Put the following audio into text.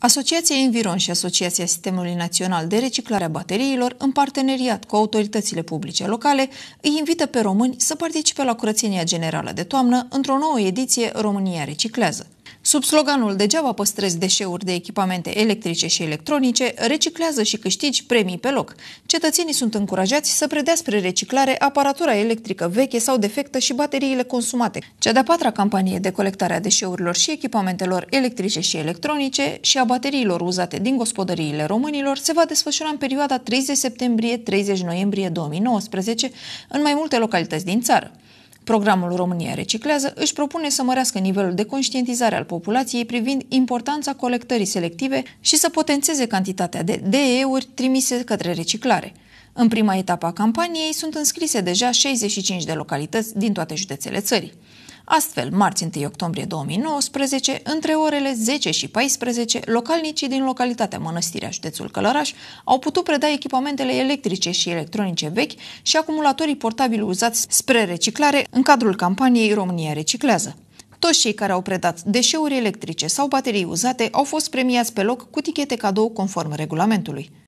Asociația Environ și Asociația Sistemului Național de Reciclare a Bateriilor, în parteneriat cu autoritățile publice locale, îi invită pe români să participe la curățenia generală de toamnă într-o nouă ediție România Reciclează. Sub sloganul Degeaba păstrezi deșeuri de echipamente electrice și electronice, reciclează și câștigi premii pe loc. Cetățenii sunt încurajați să predea spre reciclare aparatura electrică veche sau defectă și bateriile consumate. Cea de-a patra campanie de colectare a deșeurilor și echipamentelor electrice și electronice și a bateriilor uzate din gospodăriile românilor se va desfășura în perioada 30 septembrie-30 noiembrie 2019 în mai multe localități din țară. Programul România Reciclează își propune să mărească nivelul de conștientizare al populației privind importanța colectării selective și să potențeze cantitatea de DE-uri trimise către reciclare. În prima etapă a campaniei sunt înscrise deja 65 de localități din toate județele țării. Astfel, marți 1 octombrie 2019, între orele 10 și 14, localnicii din localitatea Mănăstirea, județul Călăraș, au putut preda echipamentele electrice și electronice vechi și acumulatorii portabili uzați spre reciclare în cadrul campaniei România Reciclează. Toți cei care au predat deșeuri electrice sau baterii uzate au fost premiați pe loc cu tichete cadou conform regulamentului.